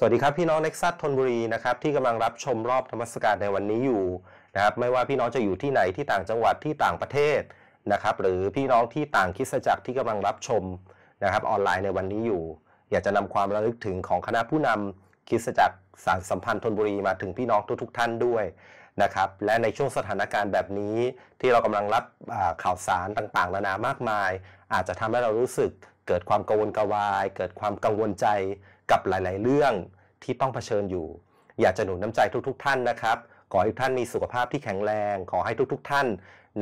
สวัสดีครับพี่น้องเน็กซัสทนบุรีนะครับที่กำลังรับชมรอบธรรมสการในวันนี้อยู่นะครับไม่ว่าพี่น้องจะอยู่ที่ไหนที่ต่างจังหวัดที่ต่างประเทศนะครับหรือพี่น้องที่ต่างคิสจักรที่กำลังรับชมนะครับออนไลน์ในวันนี้อยู่ อยากจะนำความระลึกถึงของคณะผู้นำคิสจักรสารสัมพันธ์ทนบุรีมาถึงพี่น้องทุกๆท่านด้วยนะครับและในช่วงสถานการณ์แบบนี้ ที่เรากำลังรับข่าวสารต่างๆนานามากมาย อาจจะทำให้เรารู้สึกเกิดความกังวลกวาย เกิดความกังวลใจกับหลายๆเรื่องที่ต้องเผชิญอยู่ อยากจะหนุนน้ำใจทุกๆท่านนะครับขอให้ท่านมีสุขภาพที่แข็งแรงขอให้ทุกๆท่าน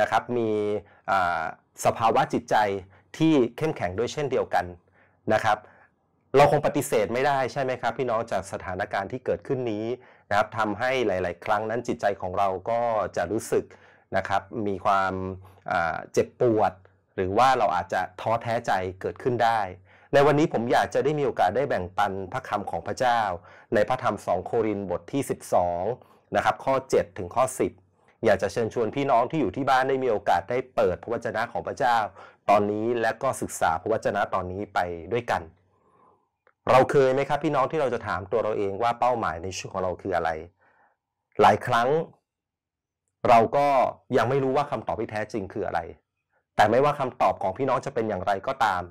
นะครับมีสภาวะจิตใจที่เข้มแข็งด้วยเช่นเดียวกันนะครับ เราคงปฏิเสธไม่ได้ใช่ไหมครับ พี่น้องจากสถานการณ์ที่เกิดขึ้นนี้นะครับทำให้หลายๆ ครั้งนั้นจิตใจของเราก็จะรู้สึกนะครับมีความเจ็บปวดหรือว่าเราอาจจะท้อแท้ใจเกิดขึ้นได้ในวันนี้ผมอยากจะได้มีโอกาสได้แบ่งปันพระคำของพระเจ้า ในพระธรรมสองโครินบทที่12นะครับข้อ 7 ถึงข้อ 10 อยากจะเชิญชวนพี่น้องที่อยู่ที่บ้านได้มีโอกาสได้เปิดพระวจนะของพระเจ้า ตอนนี้และก็ศึกษาพระวจนะตอนนี้ไปด้วยกัน เราเคยไหมครับพี่น้องที่เราจะถามตัวเราเองว่าเป้าหมายในชีวิตของเราคืออะไร หลายครั้ง เราก็ยังไม่รู้ว่าคำตอบที่แท้จริงคืออะไร แต่ไม่ว่าคำตอบของพี่น้องจะเป็นอย่างไรก็ตาม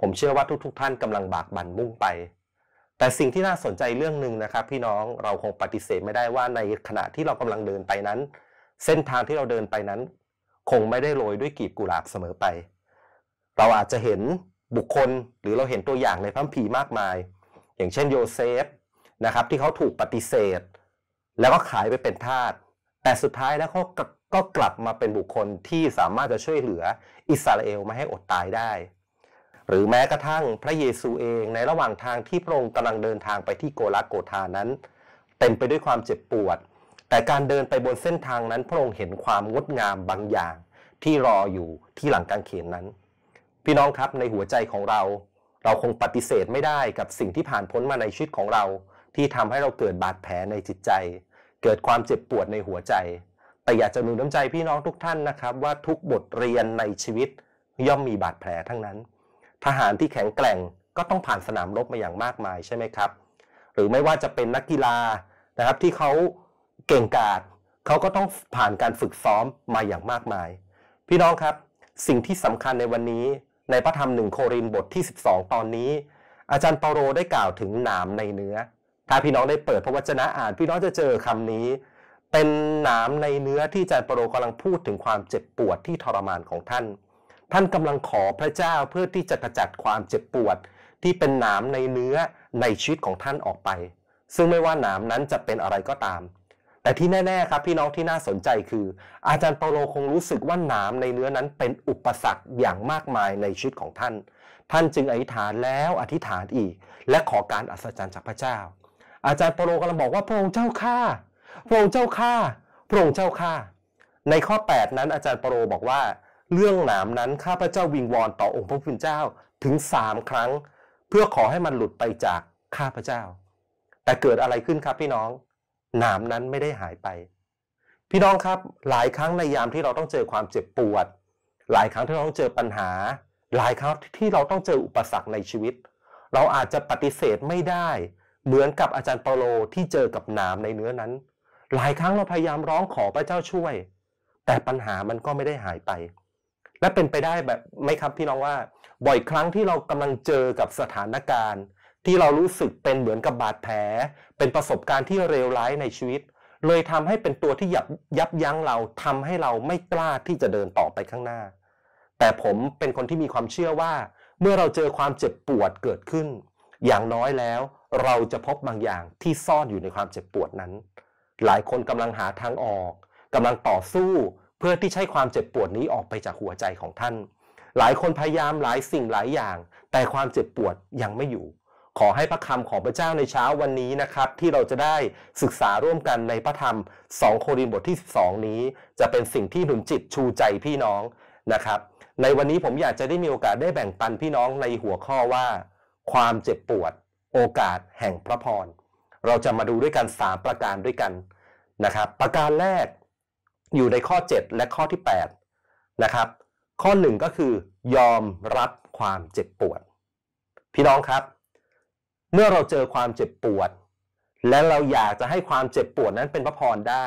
ผมเชื่อว่าทุกๆท่านกำลังบากบั่นมุ่งไป แต่สิ่งที่น่าสนใจเรื่องหนึ่งนะครับ พี่น้องเราคงปฏิเสธไม่ได้ว่าในขณะที่เรากำลังเดินไปนั้น เส้นทางที่เราเดินไปนั้น คงไม่ได้โรยด้วยกีบกุหลาบเสมอไป เราอาจจะเห็นบุคคลหรือเราเห็นตัวอย่างในพระผีมากมาย อย่างเช่นโยเซฟนะครับที่เขาถูกปฏิเสธ แล้วก็ขายไปเป็นทาสแต่สุดท้ายแล้วเขาก็กลับมาเป็นบุคคลที่สามารถจะช่วยเหลืออิสราเอลไม่ให้อดตายได้หรือแม้กระทั่งพระเยซูเองในระหว่างทางที่พระองค์กำลังเดินทางไปที่โกลาโกธานั้น เต็มไปด้วยความเจ็บปวด แต่การเดินไปบนเส้นทางนั้นพระองค์เห็นความงดงามบางอย่าง ที่รออยู่ที่หลังกางเขนนั้น พี่น้องครับในหัวใจของเรา เราคงปฏิเสธไม่ได้กับสิ่งที่ผ่านพ้นมาในชีวิตของเรา ที่ทำให้เราเกิดบาดแผลในจิตใจ เกิดความเจ็บปวดในหัวใจ แต่อยากจะหนุนน้ำใจพี่น้องทุกท่านนะครับว่าทุกบทเรียนในชีวิตย่อมมีบาดแผลทั้งนั้นทหารที่แข็งแกร่งก็ต้องผ่านสนามรบมาอย่างมากมายใช่ไหมครับ หรือไม่ว่าจะเป็นนักกีฬานะครับที่เขาเก่งกาจเขาก็ต้องผ่านการฝึกซ้อมมาอย่างมากมาย พี่น้องครับสิ่งที่สำคัญในวันนี้ ในพระธรรมหนึ่งโครินบทที่12 ตอนนี้ อาจารย์เปาโรได้กล่าวถึงหนามในเนื้อถ้าพี่น้องได้เปิด พระวจนะอ่าน พี่น้องจะเจอคำนี้ เป็นหนามในเนื้อที่อาจารย์เปาโรกำลังพูดถึงความเจ็บปวดที่ทรมานของท่านท่านกำลังขอพระเจ้าเพื่อที่จะกระจัดความเจ็บปวด ที่เป็นหนามในเนื้อในชีวิตของท่านออกไป ซึ่งไม่ว่าหนามนั้นจะเป็นอะไรก็ตาม แต่ที่แน่ๆครับ พี่น้องที่น่าสนใจคือ อาจารย์เปาโลคงรู้สึกว่าหนามในเนื้อนั้นเป็นอุปสรรคอย่างมากมายในชีวิตของท่าน ท่านจึงอธิษฐานแล้วอธิษฐานอีก และขอการอัศจรรย์จากพระเจ้า อาจารย์เปาโลกำลังบอกว่าพระองค์เจ้าข้าพระองค์เจ้าข้าพระองค์เจ้าข้าในข้อ 8 นั้น อาจารย์เปาโลบอกว่าเรื่องหนามนั้นข้าพระเจ้าวิงวอนต่อองค์พระผู้เป็นเจ้าถึงสามครั้งเพื่อขอให้มันหลุดไปจากข้าพระเจ้า แต่เกิดอะไรขึ้นครับพี่น้องหนามนั้นไม่ได้หายไป พี่น้องครับ หลายครั้งในยามที่เราต้องเจอความเจ็บปวด หลายครั้งที่เราต้องเจอปัญหา หลายครั้งที่เราต้องเจออุปสรรคในชีวิต เราอาจจะปฏิเสธไม่ได้ เหมือนกับอาจารย์เปาโลที่เจอกับหนามในเนื้อนั้น หลายครั้งเราพยายามร้องขอพระเจ้าช่วย แต่ปัญหามันก็ไม่ได้หายไปและเป็นไปได้แบบไหมครับพี่น้องว่า บ่อยครั้งที่เรากำลังเจอกับสถานการณ์ ที่เรารู้สึกเป็นเหมือนกับบาดแผล เป็นประสบการณ์ที่เลวร้ายในชีวิต เลยทำให้เป็นตัวที่ยับยับยั้งเราทำให้เราไม่กล้าที่จะเดินต่อไปข้างหน้า แต่ผมเป็นคนที่มีความเชื่อว่า เมื่อเราเจอความเจ็บปวดเกิดขึ้น อย่างน้อยแล้ว เราจะพบบางอย่างที่ซ่อนอยู่ในความเจ็บปวดนั้น หลายคนกำลังหาทางออก กำลังต่อสู้เพื่อที่ใช้ความเจ็บปวดนี้ออกไปจากหัวใจของท่าน หลายคนพยายามหลายสิ่งหลายอย่าง แต่ความเจ็บปวดยังไม่อยู่ ขอให้พระคำของพระเจ้าในเช้าวันนี้นะครับ ที่เราจะได้ศึกษาร่วมกันในพระธรรม 2 โครินธ์บทที่ 12 นี้ จะเป็นสิ่งที่หนุนจิตชูใจพี่น้องนะครับ ในวันนี้ผมอยากจะได้มีโอกาสได้แบ่งปันพี่น้อง ในหัวข้อว่า ความเจ็บปวด โอกาสแห่งพระพร เราจะมาดูด้วยกัน 3 ประการด้วยกันนะครับ ประการแรกอยู่ในข้อ 7 และข้อที่8นะครับข้อ 1 ก็คือ ยอมรับความเจ็บปวด พี่น้องครับ เมื่อเราเจอความเจ็บปวด และเราอยากจะให้ความเจ็บปวดนั้นเป็นพระพรได้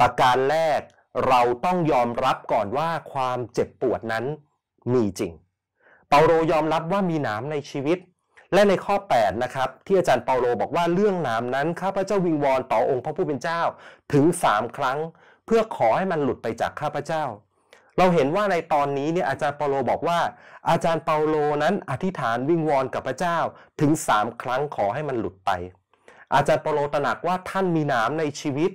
ประการแรกเราต้องยอมรับก่อนว่าความเจ็บปวดนั้นมีจริง เปาโลยอมรับว่ามีหนามในชีวิต และในข้อ 8 นะครับ ที่อาจารย์เปาโลบอกว่าเรื่องหนามนั้นข้าพเจ้าวิงวอนต่อองค์พระผู้เป็นเจ้าถึง3ครั้งเพื่อขอให้มันหลุดไปจากข้าพเจ้า เราเห็นว่าในตอนนี้เนี่ยอาจารย์เปาโลบอกว่า อาจารย์เปาโลนั้น อธิษฐานวิงวอนกับพระเจ้าถึงสามครั้งขอให้มันหลุดไป อาจารย์เปาโลตระหนักว่าท่านมีหนามในชีวิต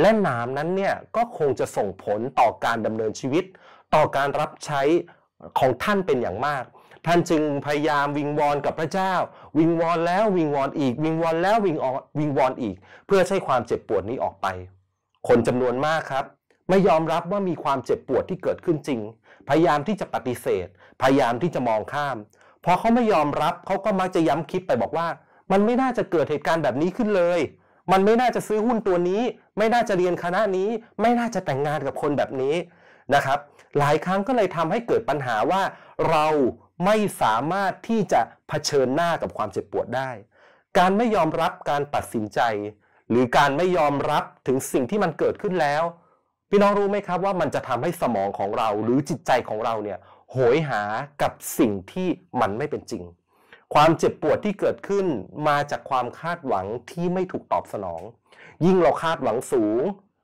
และหนามนั้นเนี่ยก็คงจะส่งผลต่อการดำเนินชีวิตต่อการรับใช้ของท่านเป็นอย่างมาก ท่านจึงพยายามวิงวอนกับพระเจ้า วิงวอนแล้ววิงวอนอีก วิงวอนแล้ววิงวิงวอนอีก เพื่อใช้ความเจ็บปวดนี้ออกไปคนจำนวนมากครับ ไม่ยอมรับว่ามีความเจ็บปวดที่เกิดขึ้นจริง พยายามที่จะปฏิเสธ พยายามที่จะมองข้าม พอเขาไม่ยอมรับเขาก็มักจะย้ำคิดไปบอกว่า มันไม่น่าจะเกิดเหตุการณ์แบบนี้ขึ้นเลย มันไม่น่าจะซื้อหุ้นตัวนี้ ไม่น่าจะเรียนคณะนี้ ไม่น่าจะแต่งงานกับคนแบบนี้นะครับ หลายครั้งก็เลยทำให้เกิดปัญหาว่าเราไม่สามารถที่จะะเผชิญหน้ากับความเจ็บปวดได้ การไม่ยอมรับการตัดสินใจหรือการไม่ยอมรับถึงสิ่งที่มันเกิดขึ้นแล้วพี่น้องรู้ไหมครับว่ามันจะทำให้สมองของเราหรือจิตใจของเราเนี่ยโหยหากับสิ่งที่มันไม่เป็นจริง ความเจ็บปวดที่เกิดขึ้นมาจากความคาดหวังที่ไม่ถูกตอบสนอง ยิ่งเราคาดหวังสูง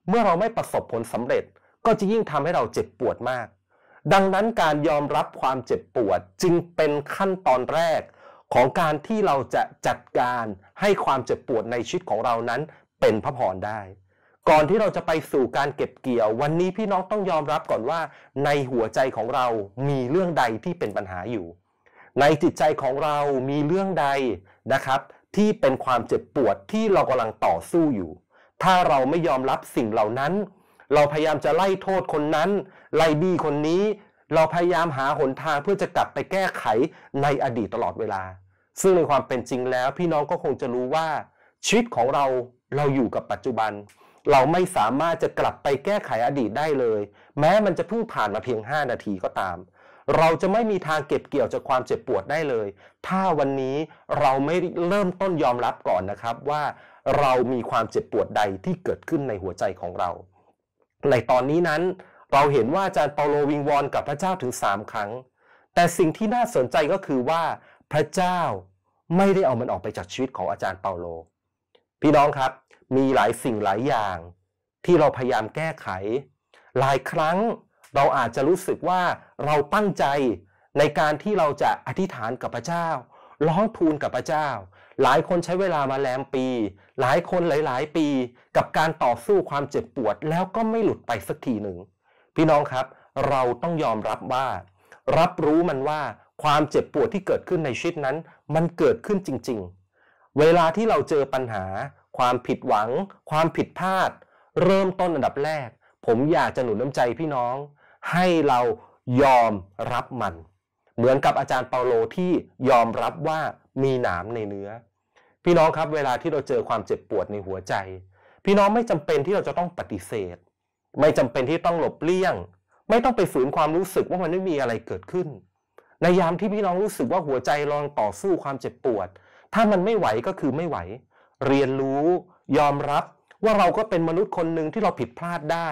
เมื่อเราไม่ประสบผลสำเร็จ ก็จะยิ่งทำให้เราเจ็บปวดมาก ดังนั้นการยอมรับความเจ็บปวดจึงเป็นขั้นตอนแรกของการที่เราจะจัดการให้ความเจ็บปวดในชีวิตของเรานั้นเป็นพระพรได้ ก่อนที่เราจะไปสู่การเก็บเกี่ยววันนี้พี่น้องต้องยอมรับก่อนว่าในหัวใจของเรามีเรื่องใดที่เป็นปัญหาอยู่ ในจิตใจของเรามีเรื่องใดนะครับ ที่เป็นความเจ็บปวดที่เรากำลังต่อสู้อยู่ ถ้าเราไม่ยอมรับสิ่งเหล่านั้น เราพยายามจะไล่โทษคนนั้น ไล่บี้คนนี้เราพยายามหาหนทางเพื่อจะกลับไปแก้ไขในอดีตตลอดเวลา ซึ่งในความเป็นจริงแล้วพี่น้องก็คงจะรู้ว่าชีวิตของเราเราอยู่กับปัจจุบัน เราไม่สามารถจะกลับไปแก้ไขอดีตได้เลย แม้มันจะเพิ่งผ่านมาเพียง 5 นาทีก็ตาม เราจะไม่มีทางเก็บเกี่ยวจากความเจ็บปวดได้เลย ถ้าวันนี้เราไม่เริ่มต้นยอมรับก่อนนะครับ ว่าเรามีความเจ็บปวดใดที่เกิดขึ้นในหัวใจของเรา ในตอนนี้นั้นเราเห็นว่าอาจารย์เปาโลวิงวอนกับพระเจ้าถึงสามครั้ง แต่สิ่งที่น่าสนใจก็คือว่า พระเจ้าไม่ได้เอามันออกไปจากชีวิตของอาจารย์เปาโล พี่น้องครับ มีหลายสิ่งหลายอย่าง ที่เราพยายามแก้ไข หลายครั้งเราอาจจะรู้สึกว่าเราตั้งใจในการที่เราจะอธิษฐานกับพระเจ้า ร้องทูลกับพระเจ้า หลายคนใช้เวลามาแลมปี หลายคนหลายๆปี กับการต่อสู้ความเจ็บปวด แล้วก็ไม่หลุดไปสักทีหนึ่งพี่น้องครับเราต้องยอมรับว่ารับรู้มันว่าความเจ็บปวดที่เกิดขึ้นในชีวิตนั้นมันเกิดขึ้นจริงๆ เวลาที่เราเจอปัญหาความผิดหวังความผิดพลาด เริ่มต้นอันดับแรก ผมอยากจะหนุนน้ำใจพี่น้อง ให้เรายอมรับมัน เหมือนกับอาจารย์เปาโลที่ยอมรับว่ามีหนามในเนื้อ พี่น้องครับเวลาที่เราเจอความเจ็บปวดในหัวใจ พี่น้องไม่จำเป็นที่เราจะต้องปฏิเสธไม่จำเป็นที่ต้องหลบเลี่ยง ไม่ต้องไปฝืนความรู้สึกว่ามันไม่มีอะไรเกิดขึ้น ในยามที่พี่น้องรู้สึกว่าหัวใจลองต่อสู้ความเจ็บปวด ถ้ามันไม่ไหวก็คือไม่ไหว เรียนรู้ ยอมรับว่าเราก็เป็นมนุษย์คนหนึ่งที่เราผิดพลาดได้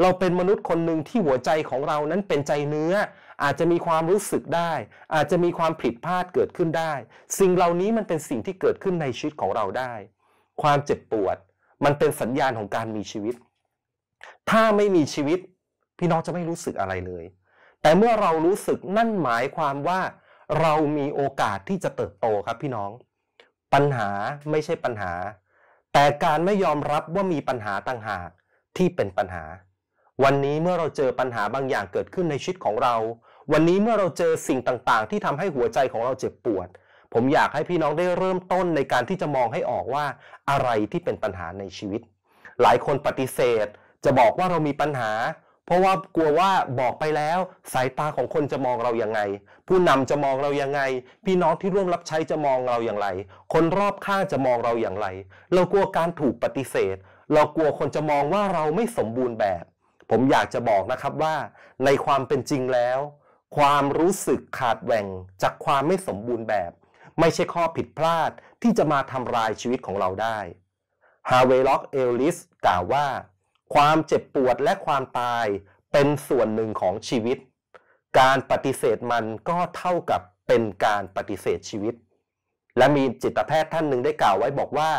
เราเป็นมนุษย์คนหนึ่งที่หัวใจของเรานั้นเป็นใจเนื้อ อาจจะมีความรู้สึกได้ อาจจะมีความผิดพลาดเกิดขึ้นได้ สิ่งเหล่านี้มันเป็นสิ่งที่เกิดขึ้นในชีวิตของเราได้ ความเจ็บปวดมันเป็นสัญญาณของการมีชีวิตถ้าไม่มีชีวิต พี่น้องจะไม่รู้สึกอะไรเลย แต่เมื่อเรารู้สึกนั่นหมายความว่าเรามีโอกาสที่จะเติบโตครับพี่น้อง ปัญหาไม่ใช่ปัญหา แต่การไม่ยอมรับว่ามีปัญหาต่างหากที่เป็นปัญหา วันนี้เมื่อเราเจอปัญหาบางอย่างเกิดขึ้นในชีวิตของเรา วันนี้เมื่อเราเจอสิ่งต่างๆที่ทำให้หัวใจของเราเจ็บปวด ผมอยากให้พี่น้องได้เริ่มต้นในการที่จะมองให้ออกว่าอะไรที่เป็นปัญหาในชีวิต หลายคนปฏิเสธจะบอกว่าเรามีปัญหา เพราะว่ากลัวว่าบอกไปแล้ว สายตาของคนจะมองเราอย่างไง ผู้นำจะมองเราอย่างไง พี่น้องที่ร่วมรับใช้จะมองเราอย่างไร คนรอบข้างจะมองเราอย่างไร เรากลัวการถูกปฏิเสธ เรากลัวคนจะมองว่าเราไม่สมบูรณ์แบบ ผมอยากจะบอกนะครับว่า ในความเป็นจริงแล้ว ความรู้สึกขาดแหว่งจากความไม่สมบูรณ์แบบ ไม่ใช่ข้อผิดพลาดที่จะมาทำลายชีวิตของเราได้ฮาเวล็อกเอลลิสกล่าวว่าความเจ็บปวดและความตายเป็นส่วนหนึ่งของชีวิต การปฏิเสธมันก็เท่ากับเป็นการปฏิเสธชีวิต และมีจิตแพทย์ท่านหนึ่งได้กล่าวไว้บอกว่า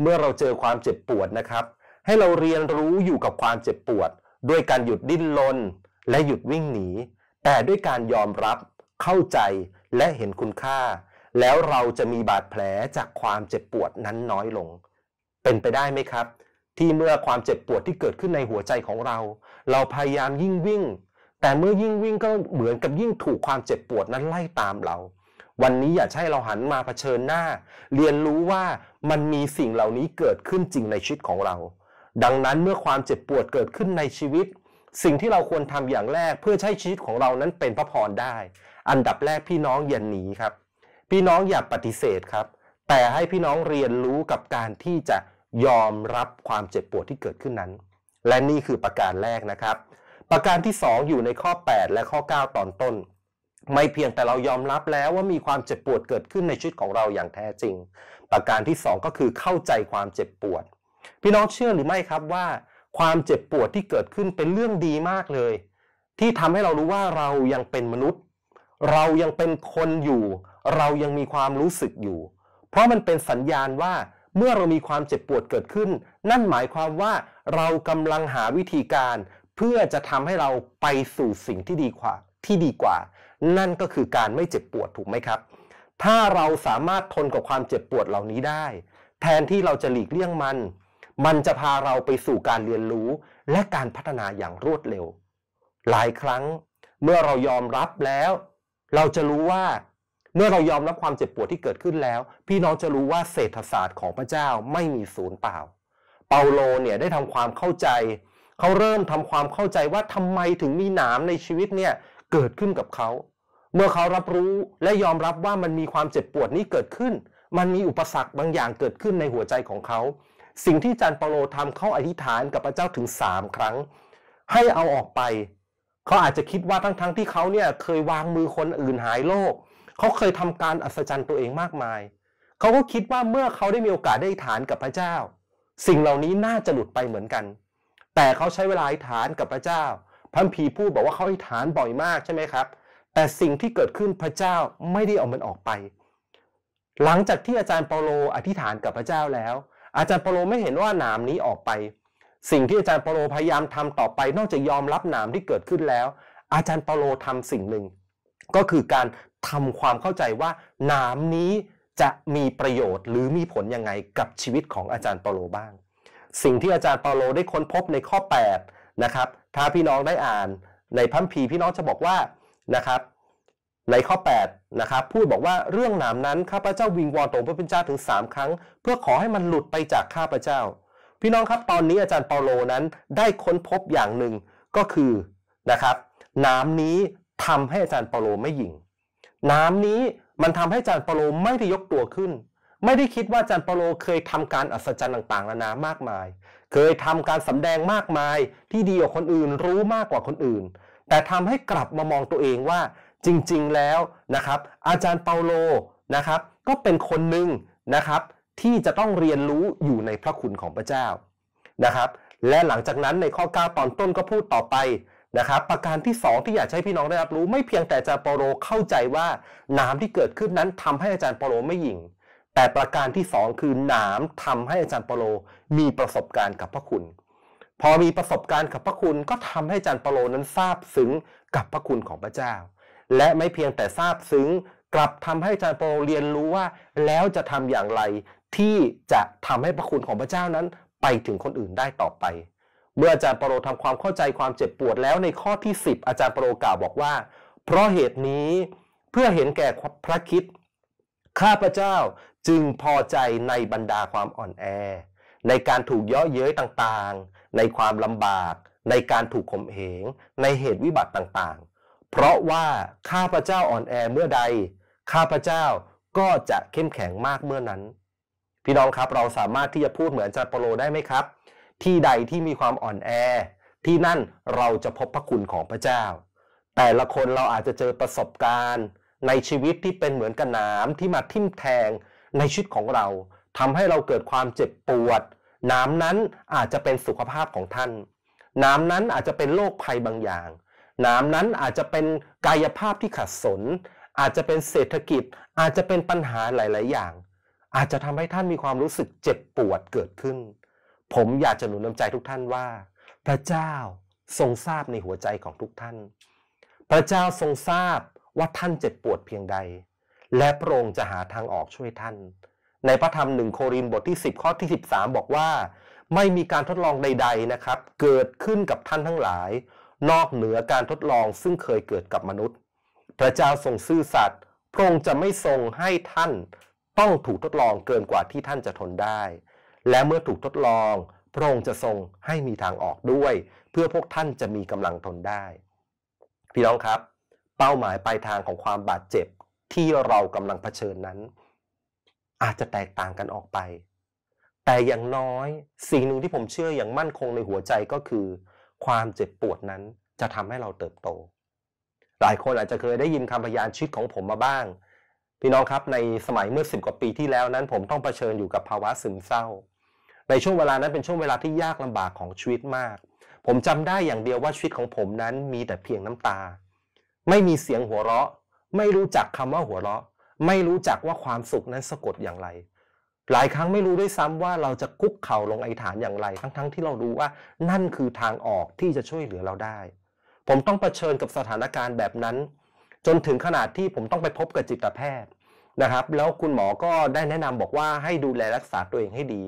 เมื่อเราเจอความเจ็บปวดนะครับ ให้เราเรียนรู้อยู่กับความเจ็บปวด ด้วยการหยุดดิ้นรน และหยุดวิ่งหนี แต่ด้วยการยอมรับเข้าใจและเห็นคุณค่า แล้วเราจะมีบาดแผลจากความเจ็บปวดนั้นน้อยลง เป็นไปได้ไหมครับที่เมื่อความเจ็บปวดที่เกิดขึ้นในหัวใจของเรา เราพยายามยิ่งวิ่ง แต่เมื่อยิ่งวิ่งก็เหมือนกับยิ่งถูกความเจ็บปวดนั้นไล่ตามเรา วันนี้อยากให้เราหันมาเผชิญหน้า เรียนรู้ว่ามันมีสิ่งเหล่านี้เกิดขึ้นจริงในชีวิตของเรา ดังนั้นเมื่อความเจ็บปวดเกิดขึ้นในชีวิต สิ่งที่เราควรทำอย่างแรกเพื่อใช้ชีวิตของเรานั้นเป็นพระพรได้ อันดับแรกพี่น้องอย่าหนีครับ พี่น้องอย่าปฏิเสธครับ แต่ให้พี่น้องเรียนรู้กับการที่จะยอมรับความเจ็บปวดที่เกิดขึ้นนั้น และนี่คือประการแรกนะครับ ประการที่2ออยู่ในข้อ 8 และข้อ 9 ตอนต้น ไม่เพียงแต่เรายอมรับแล้วว่ามีความเจ็บปวดเกิดขึ้นในชีวิตของเราอย่างแท้จริง ประการที่ 2 ก็คือเข้าใจความเจ็บปวด พี่น้องเชื่อหรือไม่ครับว่า ความเจ็บปวดที่เกิดขึ้นเป็นเรื่องดีมากเลย ที่ทำให้เรารู้ว่าเรายังเป็นมนุษย์ เรายังเป็นคนอยู่ เรายังมีความรู้สึกอยู่ เพราะมันเป็นสัญญาณว่าเมื่อเรามีความเจ็บปวดเกิดขึ้น นั่นหมายความว่า เรากำลังหาวิธีการ เพื่อจะทำให้เราไปสู่สิ่งที่ดีกว่า ที่ดีกว่า นั่นก็คือการไม่เจ็บปวดถูกไหมครับ ถ้าเราสามารถทนกับความเจ็บปวดเหล่านี้ได้ แทนที่เราจะหลีกเลี่ยงมัน มันจะพาเราไปสู่การเรียนรู้ และการพัฒนาอย่างรวดเร็ว หลายครั้ง เมื่อเรายอมรับแล้ว เราจะรู้ว่าเมื่อเรายอมรับความเจ็บปวดที่เกิดขึ้นแล้ว พี่น้องจะรู้ว่าเศรษฐศาสตร์ของพระเจ้าไม่มีศูนย์เปล่า เปาโลเนี่ยได้ทำความเข้าใจเขาเริ่มทำความเข้าใจว่าทำไมถึงมีหนามในชีวิตเนี่ยเกิดขึ้นกับเขาเมื่อเขารับรู้และยอมรับว่ามันมีความเจ็บปวดนี้เกิดขึ้น มันมีอุปสรรคบางอย่างเกิดขึ้นในหัวใจของเขาสิ่งที่จานเปาโลทำเขาอธิษฐานกับพระเจ้าถึงสามครั้ง ให้เอาออกไปเขาอาจจะคิดว่าทั้งๆทที่เขาเนี่ยเคยวางมือคนอื่นหายโรคเขาเคยทำการอัศจรรย์ตัวเองมากมาย เขาก็คิดว่าเมื่อเขาได้มีโอกาสได้ฐานกับพระเจ้า สิ่งเหล่านี้น่าจะหลุดไปเหมือนกัน แต่เขาใช้เวลาฐานกับพระเจ้าพระพีพูดบอกว่าเขาอธิษฐานบ่อยมากใช่ไหมครับ แต่สิ่งที่เกิดขึ้นพระเจ้าไม่ได้เอามันออกไป หลังจากที่อาจารย์เปาโลอธิษฐานกับพระเจ้าแล้ว อาจารย์เปาโลไม่เห็นว่าหนามนี้ออกไป สิ่งที่อาจารย์เปาโลพยายามทำต่อไป นอกจากยอมรับหนามที่เกิดขึ้นแล้ว อาจารย์เปาโลทำสิ่งหนึ่ง ก็คือการทำความเข้าใจว่า น้ำนี้จะมีประโยชน์ หรือมีผลยังไงกับชีวิตของอาจารย์เปาโลบ้าง สิ่งที่อาจารย์เปาโลได้ค้นพบในข้อ8นะครับถ้าพี่น้องได้อ่านในพัมพีพี่น้องจะบอกว่านะครับในข้อ8นะครับพูดบอกว่าเรื่องหนามนั้นข้าพเจ้าวิงวอนต่อพระพิจารณจ้าถึง 3 ครั้ง เพื่อขอให้มันหลุดไปจากข้าพเจ้า พี่น้องครับตอนนี้อาจารย์เปาโลนั้นได้ค้นพบอย่างหนึ่งก็คือนะครับน้ำนี้ทำให้อาจารย์เปาโลไม่หยิ่งน้ำนี้มันทำให้จานเปโลไม่ได้ยกตัวขึ้น ไม่ได้คิดว่าจานเปโลเคยทำการอัศจรรย์ต่างๆนานามากมาย เคยทำการสำแดงมากมายที่ดีกว่าคนอื่นรู้มากกว่าคนอื่น แต่ทำให้กลับมามองตัวเองว่าจริงๆแล้วนะครับอาจารย์เปาโลนะครับก็เป็นคนหนึ่งนะครับที่จะต้องเรียนรู้อยู่ในพระคุณของพระเจ้านะครับและหลังจากนั้นในข้อ9ตอนต้นก็พูดต่อไปนะครับประการที่2ที่อยากให้พี่น้องได้รับรู้ไม่เพียงแต่อาจารย์เปโรเข้าใจว่า้นาที่เกิดขึ้นนั้นทำให้อาจารย์เปโรไม่ยิงแต่ประการที่2คือ้นาทำให้อาจารย์เปโรมีประสบการณ์กับพระคุณ พอมีประสบการณ์กับพระคุณ ก็ทำให้อาจารย์เปโรนั้นทราบซึ้งกับพระคุณของพระเจ้า และไม่เพียงแต่ทราบซึ้งกลับทำให้อาจารย์เปโรเรียนรู้ว่า แล้วจะทำอย่างไรที่จะทำให้พระคุณของพระเจ้านั้นไปถึงคนอื่นได้ต่อไปเมื่ออาจารย์ปโรทำความเข้าใจความเจ็บปวดแล้วในข้อที่ 10 อาจารย์ปโรกล่าว บอกว่า เพราะเหตุนี้เพื่อเห็นแก่พระคิดข้าพเจ้าจึงพอใจในบรรดาความอ่อนแอ ในการถูกย่อเย้ยต่างๆ ในความลำบาก ในการถูกข่มเหงในเหตุวิบัติต่างๆ เพราะว่าข้าพเจ้าอ่อนแอเมื่อใดข้าพเจ้าก็จะเข้มแข็งมากเมื่อนั้นพี่น้องครับเราสามารถที่จะพูดเหมือนอาจารย์ปโลได้ไหมครับที่ใดที่มีความอ่อนแอ ที่นั่นเราจะพบพระคุณของพระเจ้า แต่ละคนเราอาจจะเจอประสบการณ์ ในชีวิตที่เป็นเหมือนกระหนามที่มาทิ่มแทงในชีวิตของเรา ทำให้เราเกิดความเจ็บปวด น้ำนั้นอาจจะเป็นสุขภาพของท่าน น้ำนั้นอาจจะเป็นโรคภัยบางอย่าง น้ำนั้นอาจจะเป็นกายภาพที่ขัดสน อาจจะเป็นเศรษฐกิจอาจจะเป็นปัญหาหลาย ๆ อย่าง อาจจะทำให้ท่านมีความรู้สึกเจ็บปวดเกิดขึ้นผมอยากจะหนุนน้ำใจทุกท่านว่าพระเจ้าทรงทราบในหัวใจของทุกท่าน พระเจ้าทรงทราบว่าท่านเจ็บปวดเพียงใด และพระองค์จะหาทางออกช่วยท่าน ในพระธรรมหนึ่งโครินบทที่10 ข้อที่ 13 บอกว่า ไม่มีการทดลองใดๆนะครับ เกิดขึ้นกับท่านทั้งหลาย นอกเหนือการทดลองซึ่งเคยเกิดกับมนุษย์ พระเจ้าทรงซื่อสัตย์พระองค์จะไม่ทรงให้ท่านต้องถูกทดลองเกินกว่าที่ท่านจะทนได้และเมื่อถูกทดลอง พระองค์จะทรงให้มีทางออกด้วย เพื่อพวกท่านจะมีกำลังทนได้ พี่น้องครับ เป้าหมายปลายทางของความบาดเจ็บที่เรากำลังเผชิญนั้น อาจจะแตกต่างกันออกไป แต่อย่างน้อยสิ่งหนึ่งที่ผมเชื่ออย่างมั่นคงในหัวใจก็คือ ความเจ็บปวดนั้นจะทำให้เราเติบโต หลายคนอาจจะเคยได้ยินคำพยานชีวิตของผมมาบ้าง พี่น้องครับในสมัยเมื่อสิบกว่าปีที่แล้วนั้น ผมต้องเผชิญอยู่กับภาวะซึมเศร้าในช่วงเวลานั้นเป็นช่วงเวลาที่ยากลำบากของชีวิตมาก ผมจำได้อย่างเดียวว่าชีวิตของผมนั้นมีแต่เพียงน้ำตา ไม่มีเสียงหัวเราะ ไม่รู้จักคำว่าหัวเราะ ไม่รู้จักว่าความสุขนั้นสะกดอย่างไร หลายครั้งไม่รู้ด้วยซ้ำว่าเราจะคุกเข่าลงไอ้ฐานอย่างไร ทั้ง ๆทที่เรารู้ว่านั่นคือทางออกที่จะช่วยเหลือเราได้ ผมต้องเผชิญกับสถานการณ์แบบนั้น จนถึงขนาดที่ผมต้องไปพบกับจิตแพทย์นะครับ แล้วคุณหมอก็ได้แนะนำบอกว่าให้ดูแลรักษาตัวเองให้ดี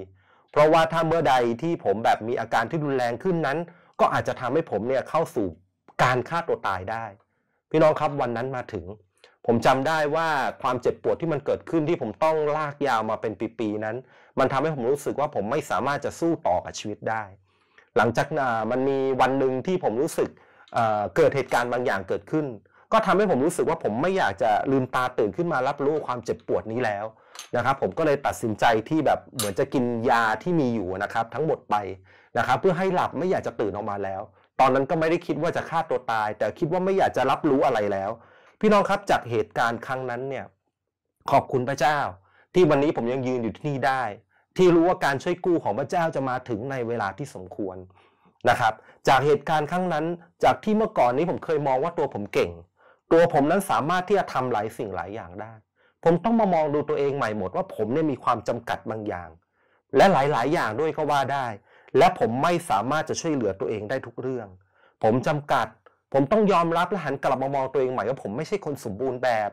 เพราะว่าถ้าเมื่อใดที่ผมแบบมีอาการที่รุนแรงขึ้นนั้น ก็อาจจะทำให้ผมเนี่ยเข้าสู่การฆ่าตัวตายได้ พี่น้องครับวันนั้นมาถึง ผมจำได้ว่าความเจ็บปวดที่มันเกิดขึ้นที่ผมต้องลากยาวมาเป็นปีๆนั้น มันทำให้ผมรู้สึกว่าผมไม่สามารถจะสู้ต่อกับชีวิตได้ หลังจากนั้นมันมีวันหนึ่งที่ผมรู้สึกเกิดเหตุการณ์บางอย่างเกิดขึ้น ก็ทำให้ผมรู้สึกว่าผมไม่อยากจะลืมตาตื่นขึ้นมารับรู้ความเจ็บปวดนี้แล้วนะครับผมก็เลยตัดสินใจที่แบบเหมือนจะกินยาที่มีอยู่นะครับทั้งหมดไปนะครับเพื่อให้หลับไม่อยากจะตื่นออกมาแล้ว ตอนนั้นก็ไม่ได้คิดว่าจะฆ่าตัวตายแต่คิดว่าไม่อยากจะรับรู้อะไรแล้ว พี่น้องครับจากเหตุการณ์ครั้งนั้นเนี่ยขอบคุณพระเจ้าที่วันนี้ผมยังยืนอยู่ที่นี่ได้ ที่รู้ว่าการช่วยกู้ของพระเจ้าจะมาถึงในเวลาที่สมควรนะครับจากเหตุการณ์ครั้งนั้น จากที่เมื่อก่อนนี้ผมเคยมองว่าตัวผมเก่ง ตัวผมนั้นสามารถที่จะทำหลายสิ่งหลายอย่างได้ผมต้องมามองดูตัวเองใหม่หมดว่าผมเนี่ยมีความจำกัดบางอย่าง และหลายๆ อย่างด้วยก็ว่าได้ และผมไม่สามารถจะช่วยเหลือตัวเองได้ทุกเรื่อง ผมจำกัด ผมต้องยอมรับและหันกลับมามองตัวเองใหม่ว่าผมไม่ใช่คนสมบูรณ์แบบ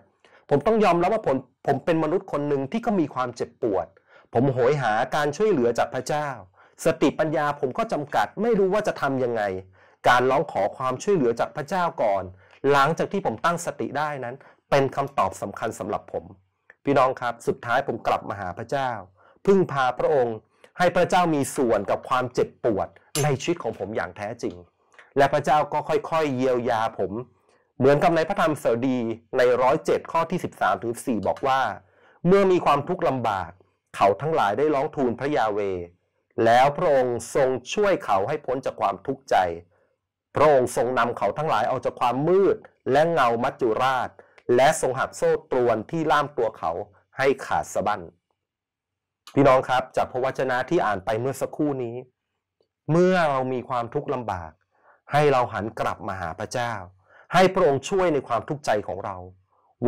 ผมต้องยอมรับว่าผมผมเป็นมนุษย์คนหนึ่งที่ก็มีความเจ็บปวด ผมโหยหาการช่วยเหลือจากพระเจ้า สติปัญญาผมก็จำกัดไม่รู้ว่าจะทํำยังไง การร้องขอความช่วยเหลือจากพระเจ้าก่อน หลังจากที่ผมตั้งสติได้นั้นเป็นคำตอบสำคัญสำหรับผม พี่น้องครับสุดท้ายผมกลับมาหาพระเจ้า พึ่งพาพระองค์ให้พระเจ้ามีส่วนกับความเจ็บปวดในชีวิตของผมอย่างแท้จริง และพระเจ้าก็ค่อยๆเยียวยาผม เหมือนกับในพระธรรมเสดีในร้อยเจ็ดข้อที่สิบสามถึงสี่บอกว่า เมื่อมีความทุกข์ลำบาก เขาทั้งหลายได้ร้องทูลพระยาเว แล้วพระองค์ทรงช่วยเขาให้พ้นจากความทุกข์ใจ พระองค์ทรงนำเขาทั้งหลายออกจากความมืดและเงามัจจุราชและทรงหักโซ่ตรวนที่ล่ามตัวเขาให้ขาดสะบั้นพี่น้องครับจากพระวจนะที่อ่านไปเมื่อสักครู่นี้ เมื่อเรามีความทุกข์ลำบาก ให้เราหันกลับมาหาพระเจ้า ให้พระองค์ช่วยในความทุกข์ใจของเรา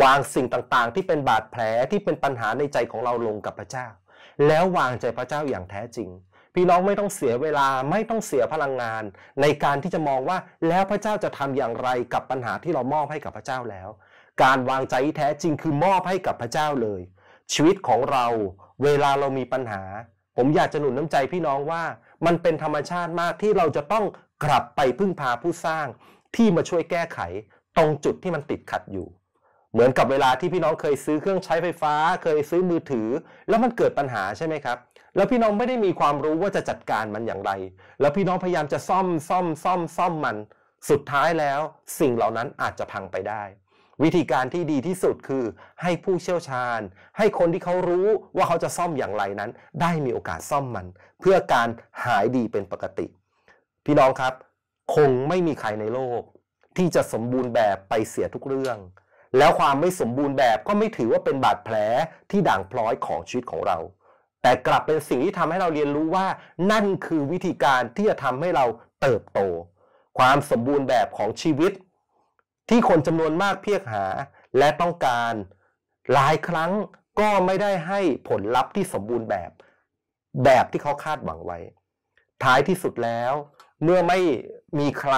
วางสิ่งต่างๆ ที่เป็นบาดแผลที่เป็นปัญหาในใจของเราลงกับพระเจ้า แล้ววางใจพระเจ้าอย่างแท้จริง พี่น้องไม่ต้องเสียเวลาไม่ต้องเสียพลังงาน ในการที่จะมองว่าแล้วพระเจ้าจะทำอย่างไรกับปัญหาที่เรามอบให้กับพระเจ้าแล้วการวางใจแท้จริงคือมอบให้กับพระเจ้าเลย ชีวิตของเราเวลาเรามีปัญหา ผมอยากจะหนุนน้ำใจพี่น้องว่ามันเป็นธรรมชาติมากที่เราจะต้องกลับไปพึ่งพาผู้สร้าง ที่มาช่วยแก้ไข ตรงจุดที่มันติดขัดอยู่ เหมือนกับเวลาที่พี่น้องเคยซื้อเครื่องใช้ไฟฟ้า เคยซื้อมือถือ แล้วมันเกิดปัญหาใช่ไหมครับแล้วพี่น้องไม่ได้มีความรู้ว่าจะจัดการมันอย่างไร แล้วพี่น้องพยายามจะซ่อมซ่อม ซ่อมซ่อมมัน สุดท้ายแล้ว สิ่งเหล่านั้นอาจจะพังไปได้วิธีการที่ดีที่สุดคือให้ผู้เชี่ยวชาญ ให้คนที่เขารู้ว่าเขาจะซ่อมอย่างไรนั้น ได้มีโอกาสซ่อมมันเพื่อการหายดีเป็นปกติ พี่น้องครับคงไม่มีใครในโลก ที่จะสมบูรณ์แบบไปเสียทุกเรื่อง แล้วความไม่สมบูรณ์แบบก็ไม่ถือว่าเป็นบาดแผลที่ด่างพร้อยของชีวิตของเรา แต่กลับเป็นสิ่งที่ทำให้เราเรียนรู้ว่า นั่นคือวิธีการที่จะทำให้เราเติบโต ความสมบูรณ์แบบของชีวิตที่คนจำนวนมากเพียกหาและต้องการหลายครั้งก็ไม่ได้ให้ผลลัพธ์ที่สมบูรณ์แบบแบบที่เขาคาดหวังไว้ ท้ายที่สุดแล้ว เมื่อไม่มีใคร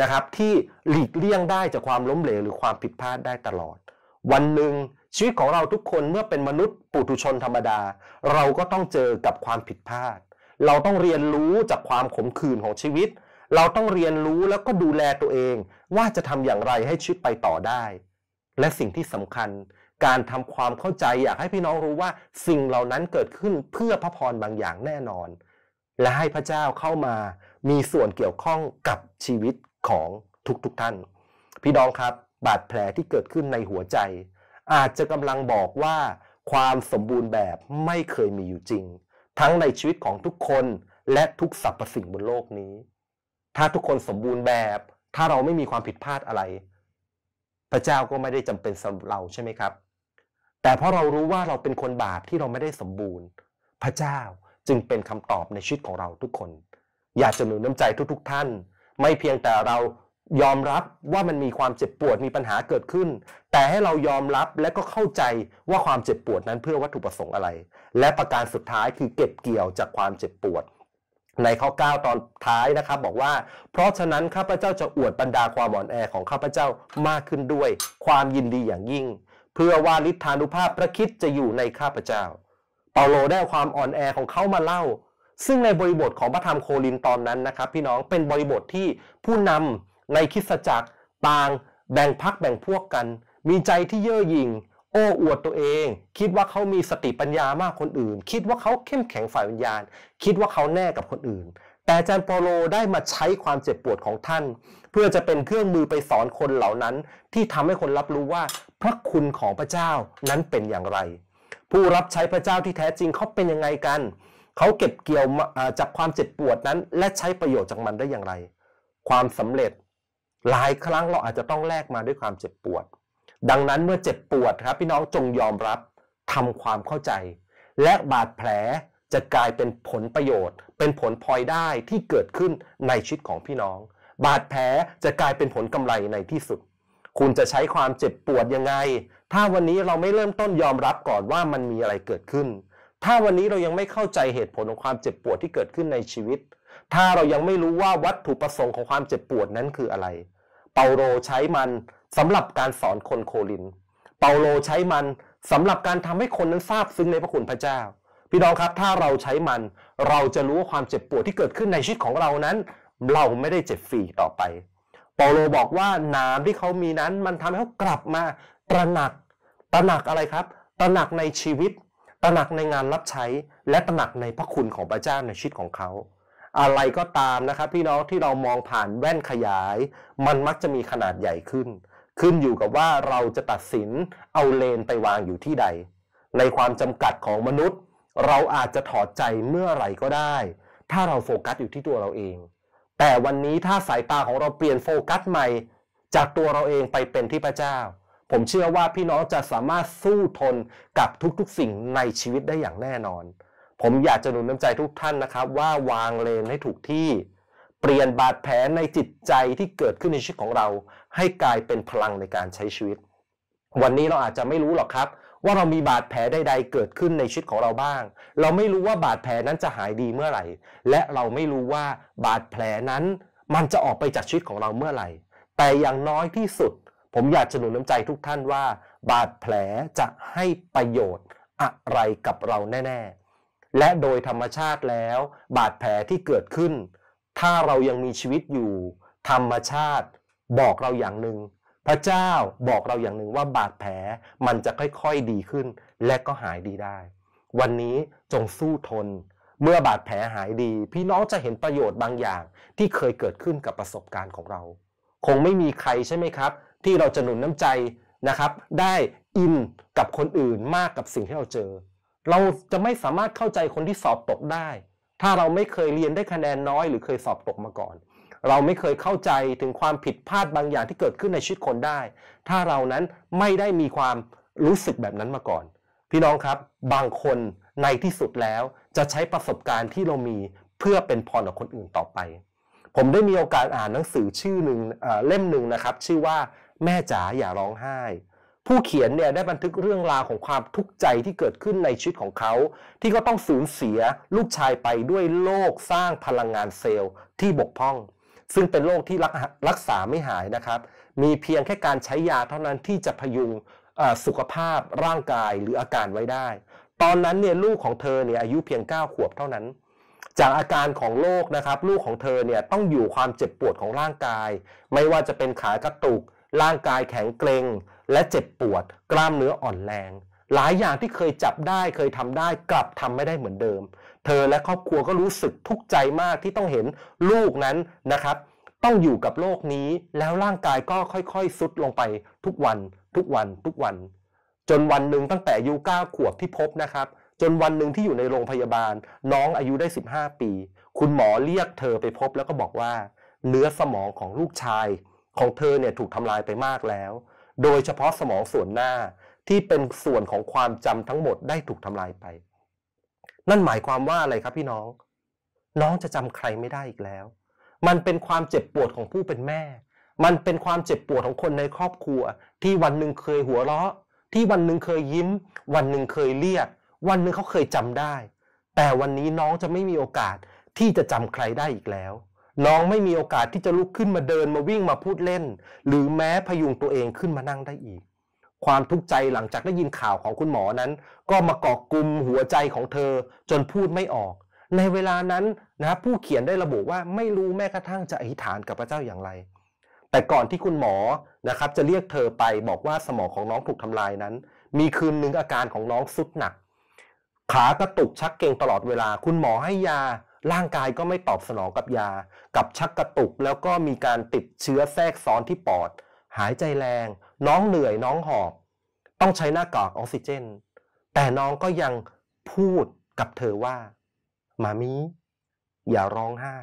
นะครับที่หลีกเลี่ยงได้จากความล้มเหลวหรือความผิดพลาดได้ตลอด วันหนึ่งชีวิตของเราทุกคนเมื่อเป็นมนุษย์ปุถุชนธรรมดา เราก็ต้องเจอกับความผิดพลาด เราต้องเรียนรู้จากความขมขื่นของชีวิตเราต้องเรียนรู้แล้วก็ดูแลตัวเอง ว่าจะทำอย่างไรให้ชีวิตไปต่อได้ และสิ่งที่สำคัญการทำความเข้าใจ อยากให้พี่น้องรู้ว่าสิ่งเหล่านั้นเกิดขึ้นเพื่อพระพรบางอย่างแน่นอน และให้พระเจ้าเข้ามามีส่วนเกี่ยวข้องกับชีวิตของทุกๆทท่าน พี่น้องครับ บาดแผลที่เกิดขึ้นในหัวใจ อาจจะกำลังบอกว่า ความสมบูรณ์แบบไม่เคยมีอยู่จริง ทั้งในชีวิตของทุกคนและทุกสรรพสิ่งบนโลกนี้ถ้าทุกคนสมบูรณ์แบบถ้าเราไม่มีความผิดพลาดอะไร พระเจ้าก็ไม่ได้จำเป็นสำหรับเราใช่ไหมครับ แต่เพราะเรารู้ว่าเราเป็นคนบาปที่เราไม่ได้สมบูรณ์ พระเจ้าจึงเป็นคำตอบในชีวิตของเราทุกคน อยากจะหนุนน้ำใจทุก ๆท่าน ไม่เพียงแต่เรายอมรับว่ามันมีความเจ็บปวดมีปัญหาเกิดขึ้น แต่ให้เรายอมรับและก็เข้าใจว่าความเจ็บปวดนั้นเพื่อวัตถุประสงค์อะไร และประการสุดท้ายคือเก็บเกี่ยวจากความเจ็บปวดในข้อ9ตอนท้ายนะครับบอกว่า เพราะฉะนั้นข้าพเจ้าจะอวดบรรดาความอ่อนแอของข้าพเจ้ามากขึ้นด้วยความยินดีอย่างยิ่ง เพื่อว่าฤทธานุภาพพระคิดจะอยู่ในข้าพเจ้า เปาโลได้ความอ่อนแอของเขามาเล่า ซึ่งในบริบทของพระธรรมโคลินตอนนั้นนะครับพี่น้องเป็นบริบทที่ผู้นำในคิสจักรต่าง แบ่งพักแบ่งพวกกัน มีใจที่เย่อหยิ่งอ้อวดตัวเองคิดว่าเขามีสติปัญญามากคนอื่น คิดว่าเขาเข้มแข็งฝ่ายวิญญาณ คิดว่าเขาแน่กับคนอื่น แต่อาจารย์เปโลได้มาใช้ความเจ็บปวดของท่าน เพื่อจะเป็นเครื่องมือไปสอนคนเหล่านั้น ที่ทำให้คนรับรู้ว่า พระคุณของพระเจ้านั้นเป็นอย่างไร ผู้รับใช้พระเจ้าที่แท้จริงเขาเป็นยังไงกัน เขาเก็บเกี่ยวจากความเจ็บปวดนั้น และใช้ประโยชน์จากมันได้อย่างไร ความสำเร็จหลายครั้งเราอาจจะต้องแลกมาด้วยความเจ็บปวดดังนั้นเมื่อเจ็บปวดครับพี่น้องจงยอมรับทำความเข้าใจ และบาดแผลจะกลายเป็นผลประโยชน์ เป็นผลพลอยได้ที่เกิดขึ้นในชีวิตของพี่น้อง บาดแผลจะกลายเป็นผลกำไรในที่สุด คุณจะใช้ความเจ็บปวดยังไง ถ้าวันนี้เราไม่เริ่มต้นยอมรับก่อนว่ามันมีอะไรเกิดขึ้น ถ้าวันนี้เรายังไม่เข้าใจเหตุผลของความเจ็บปวดที่เกิดขึ้นในชีวิต ถ้าเรายังไม่รู้ว่าวัตถุประสงค์ของความเจ็บปวดนั้นคืออะไร เปาโลใช้มันสำหรับการสอนคนโคลินเปาโลใช้มันสำหรับการทำให้คนนั้นทราบซึ้งในพระคุณพระเจ้าพี่น้องครับถ้าเราใช้มันเราจะรู้ว่าความเจ็บปวดที่เกิดขึ้นในชีวิตของเรานั้น เราไม่ได้เจ็บฟรีต่อไป เปาโลบอกว่าน้ำที่เขามีนั้นมันทำให้เขากลับมาตระหนัก ตระหนักอะไรครับ ตระหนักในชีวิต ตระหนักในงานรับใช้ และตระหนักในพระคุณของพระเจ้าในชีวิตของเขาอะไรก็ตามนะครับพี่น้องที่เรามองผ่านแว่นขยาย มันมักจะมีขนาดใหญ่ขึ้นขึ้นอยู่กับว่าเราจะตัดสินเอาเลนไปวางอยู่ที่ใด ในความจำกัดของมนุษย์เราอาจจะถอดใจเมื่อไหร่ก็ได้ ถ้าเราโฟกัสอยู่ที่ตัวเราเอง แต่วันนี้ถ้าสายตาของเราเปลี่ยนโฟกัสใหม่ จากตัวเราเองไปเป็นที่พระเจ้า ผมเชื่อว่าพี่น้องจะสามารถสู้ทนกับทุกๆ สิ่งในชีวิตได้อย่างแน่นอน ผมอยากจะหนุนน้ำใจทุกท่านนะครับว่าวางเลนให้ถูกที่ เปลี่ยนบาดแผลในจิตใจที่เกิดขึ้นในชีวิตของเราให้กลายเป็นพลังในการใช้ชีวิต วันนี้เราอาจจะไม่รู้หรอกครับ ว่าเรามีบาดแผลใดๆเกิดขึ้นในชีวิตของเราบ้าง เราไม่รู้ว่าบาดแผลนั้นจะหายดีเมื่อไหร่ และเราไม่รู้ว่าบาดแผลนั้นมันจะออกไปจากชีวิตของเราเมื่อ ไหร่ แต่อย่างน้อยที่สุด ผมอยากจะหนุนน้ำใจทุกท่านว่า บาดแผลจะให้ประโยชน์อะไรกับเราแน่ๆ และโดยธรรมชาติแล้ว บาดแผลที่เกิดขึ้น ถ้าเรายังมีชีวิตอยู่ ธรรมชาติบอกเราอย่างหนึ่งพระเจ้าบอกเราอย่างหนึ่งว่าบาดแผลมันจะค่อยๆดีขึ้น และก็หายดีได้ วันนี้จงสู้ทน เมื่อบาดแผลหายดี พี่น้องจะเห็นประโยชน์บางอย่างที่เคยเกิดขึ้นกับประสบการณ์ของเรา คงไม่มีใครใช่ไหมครับ ที่เราจะหนุนน้ำใจนะครับ ได้อินกับคนอื่นมากกับสิ่งที่เราเจอ เราจะไม่สามารถเข้าใจคนที่สอบตกได้ ถ้าเราไม่เคยเรียนได้คะแนนน้อย หรือเคยสอบตกมาก่อนเราไม่เคยเข้าใจถึงความผิดพลาดบางอย่างที่เกิดขึ้นในชีวิตคนได้ ถ้าเรานั้นไม่ได้มีความรู้สึกแบบนั้นมาก่อน พี่น้องครับบางคนในที่สุดแล้วจะใช้ประสบการณ์ที่เรามีเพื่อเป็นพรกับคนอื่นต่อไป ผมได้มีโอกาสอ่านหนังสือชื่อหนึ่งเล่มหนึ่งนะครับ ชื่อว่าแม่จ๋าอย่าร้องไห้ ผู้เขียนเนี่ยได้บันทึกเรื่องราวของความทุกข์ใจที่เกิดขึ้นในชีวิตของเขา ที่ก็ต้องสูญเสียลูกชายไปด้วยโรคสร้างพลังงานเซลล์ที่บกพร่องซึ่งเป็นโรคที่รักษาไม่หายนะครับ มีเพียงแค่การใช้ยาเท่านั้นที่จะพยุงสุขภาพร่างกายหรืออาการไว้ได้ ตอนนั้นเนี่ยลูกของเธอเนี่ยอายุเพียง9ขวบเท่านั้น จากอาการของโรคนะครับ ลูกของเธอเนี่ยต้องอยู่ความเจ็บปวดของร่างกาย ไม่ว่าจะเป็นขากระตุก ร่างกายแข็งเกร็ง และเจ็บปวด กล้ามเนื้ออ่อนแรง หลายอย่างที่เคยจับได้เคยทำได้กลับทำไม่ได้เหมือนเดิมเธอและครอบครัวก็รู้สึกทุกข์ใจมากที่ต้องเห็นลูกนั้นนะครับ ต้องอยู่กับโลกนี้แล้วร่างกายก็ค่อยๆ สุดลงไปทุกวัน ทุกวัน ทุกวัน จนวันหนึ่งตั้งแต่อายุ9ขวบที่พบนะครับ จนวันหนึ่งที่อยู่ในโรงพยาบาล น้องอายุได้ 15 ปี คุณหมอเรียกเธอไปพบแล้วก็บอกว่า เนื้อสมองของลูกชาย ของเธอเนี่ยถูกทำลายไปมากแล้ว โดยเฉพาะสมองส่วนหน้าที่เป็นส่วนของความจำทั้งหมดได้ถูกทำลายไปนั่นหมายความว่าอะไรครับพี่น้อง น้องจะจำใครไม่ได้อีกแล้ว มันเป็นความเจ็บปวดของผู้เป็นแม่ มันเป็นความเจ็บปวดของคนในครอบครัว ที่วันหนึ่งเคยหัวเราะ ที่วันหนึ่งเคยยิ้ม วันหนึ่งเคยเรียกวันหนึ่งเขาเคยจำได้ แต่วันนี้น้องจะไม่มีโอกาสที่จะจำใครได้อีกแล้ว น้องไม่มีโอกาสที่จะลุกขึ้นมาเดินมาวิ่งมาพูดเล่น หรือแม้พยุงตัวเองขึ้นมานั่งได้อีกความทุกข์ใจหลังจากได้ยินข่าวของคุณหมอนั้น ก็มาเกาะกลุ่มหัวใจของเธอ จนพูดไม่ออก ในเวลานั้นนะผู้เขียนได้ระบุว่าไม่รู้แม้กระทั่งจะอธิษฐานกับพระเจ้าอย่างไร แต่ก่อนที่คุณหมอนะครับจะเรียกเธอไปบอกว่าสมองของน้องถูกทำลายนั้น มีคืนหนึ่งอาการของน้องสุดหนัก ขากระตุกชักเกรงตลอดเวลาคุณหมอให้ยา ร่างกายก็ไม่ตอบสนองกับยา กับชักกระตุกแล้วก็มีการติดเชื้อแทรกซ้อนที่ปอด หายใจแรงน้องเหนื่อยน้องหอบ ต้องใช้หน้ากากออกซิเจน แต่น้องก็ยังพูดกับเธอว่า มามีอย่าร้องไห้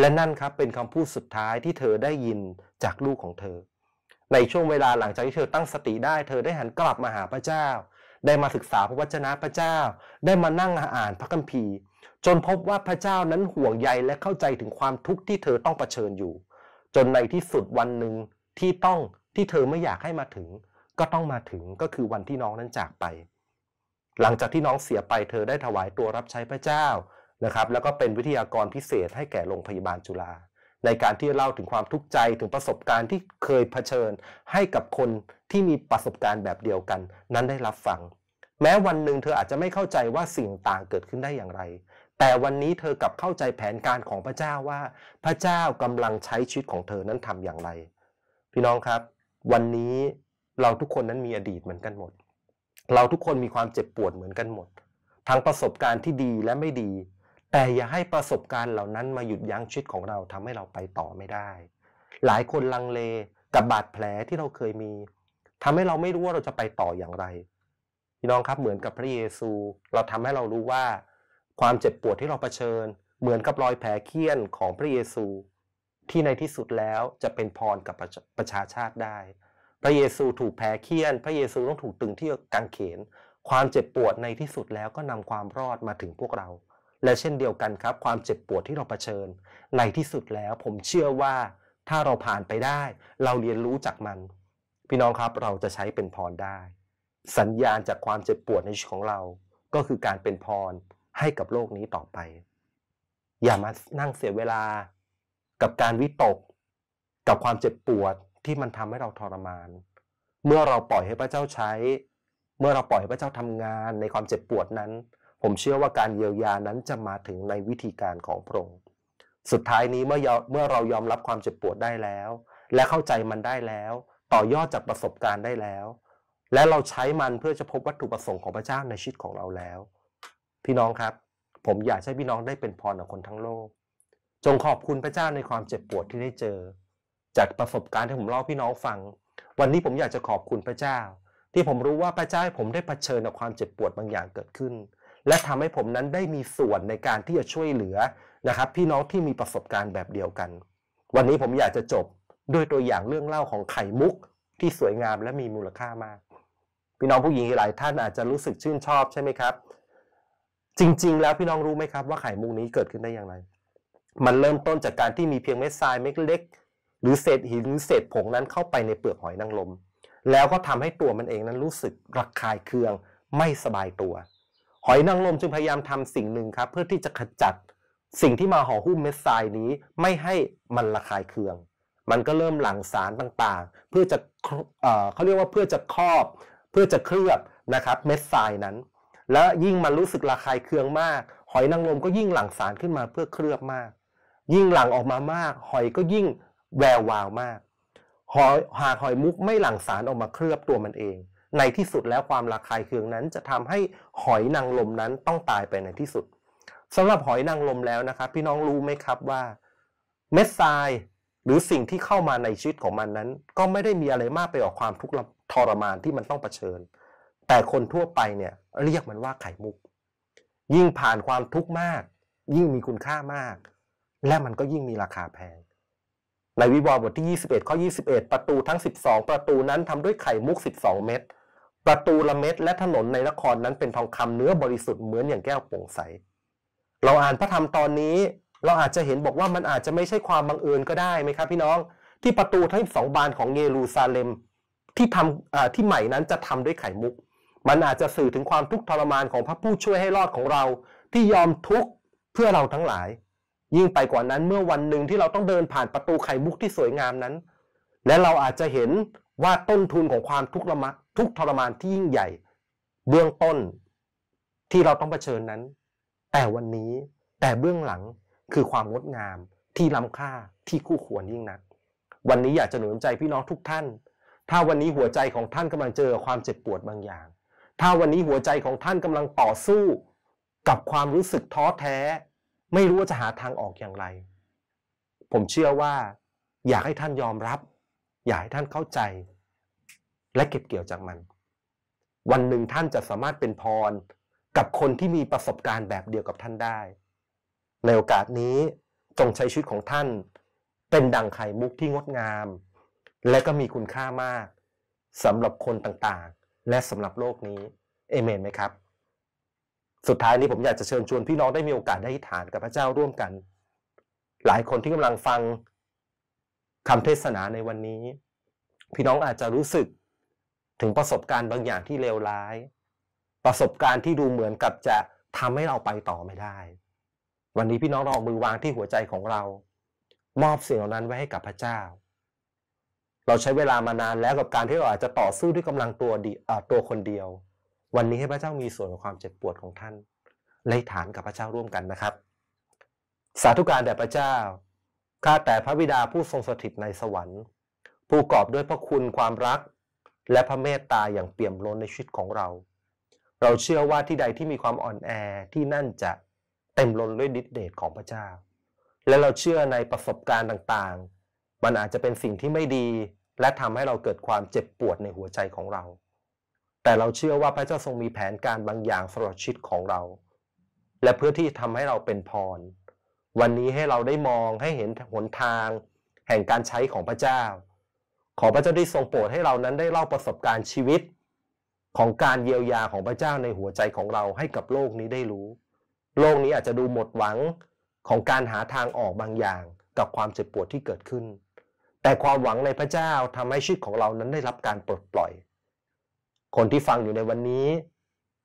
และนั่นครับเป็นคำพูดสุดท้ายที่เธอได้ยินจากลูกของเธอ ในช่วงเวลาหลังจากที่เธอตั้งสติได้ เธอได้หันกลับมาหาพระเจ้า ได้มาศึกษาพระวจนะพระเจ้า ได้มานั่งอ่านพระคัมภีร์ จนพบว่าพระเจ้านั้นห่วงใยและเข้าใจถึงความทุกข์ที่เธอต้องเผชิญอยู่ จนในที่สุดวันหนึ่งที่ต้องที่เธอไม่อยากให้มาถึงก็ต้องมาถึงก็คือวันที่น้องนั้นจากไป หลังจากที่น้องเสียไป เธอได้ถวายตัวรับใช้พระเจ้านะครับ แล้วก็เป็นวิทยากรพิเศษให้แก่โรงพยาบาลจุฬาในการที่เล่าถึงความทุกข์ใจถึงประสบการณ์ที่เคยเผชิญให้กับคนที่มีประสบการณ์แบบเดียวกัน นั้นได้รับฟัง แม้วันหนึ่งเธออาจจะไม่เข้าใจว่าสิ่งต่างเกิดขึ้นได้อย่างไร แต่วันนี้เธอกลับเข้าใจแผนการของพระเจ้าว่า พระเจ้ากำลังใช้ชีวิตของเธอนั้นทำอย่างไร พี่น้องครับวันนี้เราทุกคนนั้นมีอดีตเหมือนกันหมด เราทุกคนมีความเจ็บปวดเหมือนกันหมด ทั้งประสบการณ์ที่ดีและไม่ดี แต่อย่าให้ประสบการณ์เหล่านั้น มาหยุดยั้งชีวิตของเราทำให้เราไปต่อไม่ได้ หลายคนลังเลกับบาดแผลที่เราเคยมี ทำให้เราไม่รู้ว่าเราจะไปต่ออย่างไร พี่น้องครับเหมือนกับพระเยซู เราทำให้เรารู้ว่าความเจ็บปวดที่เราเผชิญ เหมือนกับรอยแผลเคี้ยนของพระเยซูที่ในที่สุดแล้วจะเป็นพรกับประชาชาติได้ พระเยซูถูกแผลเคี้ยน พระเยซูต้องถูกตึงที่กางเขน ความเจ็บปวดในที่สุดแล้วก็นำความรอดมาถึงพวกเรา และเช่นเดียวกันครับ ความเจ็บปวดที่เราเผชิญ ในที่สุดแล้วผมเชื่อว่าถ้าเราผ่านไปได้ เราเรียนรู้จากมัน พี่น้องครับเราจะใช้เป็นพรได้ สัญญาณจากความเจ็บปวดในชีวิตของเรา ก็คือการเป็นพรให้กับโลกนี้ต่อไป อย่ามานั่งเสียเวลากับการวิตกกับความเจ็บปวดที่มันทำให้เราทรมาน เมื่อเราปล่อยให้พระเจ้าใช้ เมื่อเราปล่อยให้พระเจ้าทำงานในความเจ็บปวดนั้น ผมเชื่อว่าการเยียวยานั้นจะมาถึงในวิธีการของพระองค์สุดท้ายนี้เมื่อเมื่อเรายอมรับความเจ็บปวดได้แล้ว และเข้าใจมันได้แล้ว ต่อยอดจากประสบการณ์ได้แล้ว และเราใช้มันเพื่อจะพบวัตถุประสงค์ของพระเจ้าในชีวิตของเราแล้ว พี่น้องครับ ผมอยากให้พี่น้องได้เป็นพรกับคนทั้งโลกจงขอบคุณพระเจ้าในความเจ็บปวดที่ได้เจอ จากประสบการณ์ที่ผมเล่าพี่น้องฟัง วันนี้ผมอยากจะขอบคุณพระเจ้า ที่ผมรู้ว่าพระเจ้าให้ผมได้เผชิญกับความเจ็บปวดบางอย่างเกิดขึ้น และทำให้ผมนั้นได้มีส่วนในการที่จะช่วยเหลือนะครับพี่น้องที่มีประสบการณ์แบบเดียวกัน วันนี้ผมอยากจะจบ ด้วยตัวอย่างเรื่องเล่าของไข่มุกที่สวยงามและมีมูลค่ามาก พี่น้องผู้หญิงหลายท่านอาจจะรู้สึกชื่นชอบใช่ไหมครับ จริงๆ แล้วพี่น้องรู้ไหมครับว่าไข่มุกนี้เกิดขึ้นได้อย่างไรมันเริ่มต้นจากการที่มีเพียงเม็ดทรายเม็ดเล็กหรือเศษหินหรือเศษผงนั้นเข้าไปในเปลือกหอยนางรมแล้วก็ทำให้ตัวมันเองนั้นรู้สึกระคายเคืองไม่สบายตัว หอยนางรมจึงพยายามทำสิ่งหนึ่งครับ เพื่อที่จะขจัดสิ่งที่มาห่อหุ้มเม็ดทรายนี้ไม่ให้มันระคายเคือง มันก็เริ่มหลั่งสารต่างๆ เพื่อจะเขาเรียกว่าเพื่อจะครอบเพื่อจะเคลือบนะครับเม็ดทรายนั้น และยิ่งมันรู้สึกระคายเคืองมาก หอยนางรมก็ยิ่งหลั่งสารขึ้นมาเพื่อเคลือบมากยิ่งหลั่งออกมามาก หอยก็ยิ่งแวววาวมากหอยหากหอยมุกไม่หลั่งสารออกมาเคลือบตัวมันเอง ในที่สุดแล้วความระคายเคืองนั้นจะทำให้หอยนางลมนั้นต้องตายไปในที่สุด สำหรับหอยนางลมแล้วนะครับ พี่น้องรู้ไหมครับว่าเม็ดทรายหรือสิ่งที่เข้ามาในชีวิตของมันนั้น ก็ไม่ได้มีอะไรมากไปกว่าความทุกข์ทรมานที่มันต้องเผชิญ แต่คนทั่วไปเนี่ยเรียกมันว่าไข่มุกยิ่งผ่านความทุกข์มาก ยิ่งมีคุณค่ามากและมันก็ยิ่งมีราคาแพง ในวิวรบทที่ 21 ข้อ 21 ประตูทั้ง 12 ประตูนั้นทำด้วยไข่มุก 12 เม็ดประตู ละเม็ดและถนนในนครนั้นเป็นทองคำเนื้อบริสุทธิ์เหมือนอย่างแก้วโปร่งใส เราอ่านพระธรรมตอนนี้ เราอาจจะเห็นบอกว่ามันอาจจะไม่ใช่ความบังเอิญก็ได้ไหมครับพี่น้องที่ประตูทั้งสองบานของเยรูซาเล็มที่ทำที่ใหม่นั้นจะทำด้วยไข่มุก มันอาจจะสื่อถึงความทุกข์ทรมานของพระผู้ช่วยให้รอดของเราที่ยอมทุกข์เพื่อเราทั้งหลายยิ่งไปกว่านั้นเมื่อวันหนึ่งที่เราต้องเดินผ่านประตูไข่มุกที่สวยงามนั้น และเราอาจจะเห็นว่าต้นทุนของความทุกข์ะมาทุกทรมานที่ยิ่งใหญ่ เบื้องต้นที่เราต้องเผชิญนั้น แต่วันนี้แต่เบื้องหลังคือความงดงามที่ล้ำค่าที่คู่ควรยิ่งนัก วันนี้อยากจะหนุนใจพี่น้องทุกท่าน ถ้าวันนี้หัวใจของท่านกำลังเจอความเจ็บปวดบางอย่าง ถ้าวันนี้หัวใจของท่านกำลังต่อสู้กับความรู้สึกท้อแท้ไม่รู้ว่าจะหาทางออกอย่างไร ผมเชื่อว่าอยากให้ท่านยอมรับ อยากให้ท่านเข้าใจ และเก็บเกี่ยวจากมัน วันหนึ่งท่านจะสามารถเป็นพรกับคนที่มีประสบการณ์แบบเดียวกับท่านได้ ในโอกาสนี้จงใช้ชีวิตของท่าน เป็นดังไข่มุกที่งดงาม และก็มีคุณค่ามากสำหรับคนต่าง ๆ และสำหรับโลกนี้เอเมนไหมครับสุดท้ายนี้ผมอยากจะเชิญชวนพี่น้องได้มีโอกาสได้อธิษฐานกับพระเจ้าร่วมกัน หลายคนที่กำลังฟังคำเทศนาในวันนี้ พี่น้องอาจจะรู้สึกถึงประสบการณ์บางอย่างที่เลวร้าย ประสบการณ์ที่ดูเหมือนกับจะทำให้เราไปต่อไม่ได้ วันนี้พี่น้องเราองมือวางที่หัวใจของเรามอบสิ่งเหล่านั้นไว้ให้กับพระเจ้า เราใช้เวลามานานแล้วกับการที่เราอาจจะต่อสู้ด้วยกำลังตัวดีตัวคนเดียววันนี้ให้พระเจ้ามีส่วนในความเจ็บปวดของท่านไล่ฐานกับพระเจ้าร่วมกันนะครับ สาธุการแด่พระเจ้า ข้าแต่พระบิดาผู้ทรงสถิตในสวรรค์ ผู้กอบด้วยพระคุณความรัก และพระเมตตา อย่างเปี่ยมล้นในชีวิตของเรา เราเชื่อว่าที่ใดที่มีความอ่อนแอที่นั่นจะเต็มล้นด้วยดิษเดชของพระเจ้า และเราเชื่อในประสบการณ์ต่างๆมันอาจจะเป็นสิ่งที่ไม่ดีและทำให้เราเกิดความเจ็บปวดในหัวใจของเราแต่เราเชื่อว่าพระเจ้าทรงมีแผนการบางอย่างสำหรับชีวิตของเรา และเพื่อที่ทำให้เราเป็นพร วันนี้ให้เราได้มองให้เห็นหนทาง แห่งการใช้ของพระเจ้า ขอพระเจ้าได้ทรงโปรดให้เรานั้นได้เล่าประสบการณ์ชีวิตของการเยียวยาของพระเจ้าในหัวใจของเราให้กับโลกนี้ได้รู้ โลกนี้อาจจะดูหมดหวังของการหาทางออกบางอย่างกับความเจ็บปวดที่เกิดขึ้น แต่ความหวังในพระเจ้าทำให้ชีวิตของเรานั้นได้รับการปลดปล่อยคนที่ฟังอยู่ในวันนี้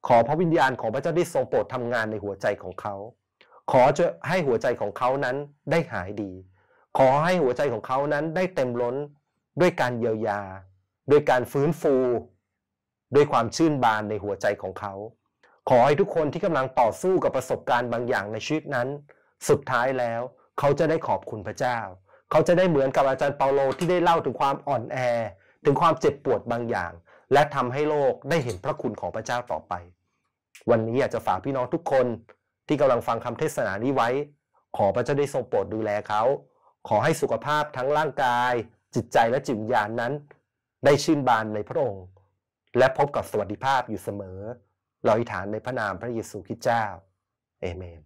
ขอพระวิญญาณของพระเจ้าได้ทรงโปรดทำงานในหัวใจของเขา ขอจะให้หัวใจของเขานั้นได้หายดี ขอให้หัวใจของเขานั้นได้เต็มล้นด้วยการเยียวยา ด้วยการฟื้นฟู ด้วยความชื่นบานในหัวใจของเขา ขอให้ทุกคนที่กำลังต่อสู้กับประสบการณ์บางอย่างในชีวิตนั้น สุดท้ายแล้ว เขาจะได้ขอบคุณพระเจ้า เขาจะได้เหมือนกับอาจารย์เปาโลที่ได้เล่าถึงความอ่อนแอ ถึงความเจ็บปวดบางอย่างและทำให้โลกได้เห็นพระคุณของพระเจ้าต่อไป วันนี้อยากจะฝากพี่น้องทุกคนที่กำลังฟังคำเทศนานี้ไว้ ขอพระเจ้าได้ทรงโปรดดูแลเขา ขอให้สุขภาพทั้งร่างกาย จิตใจและจิตวิญญาณนนั้น ได้ชื่นบานในพระองค์ และพบกับสวัสดิภาพอยู่เสมอ เราอธิษฐานในพระนามพระเยซูคริสต์เจ้า เอเมน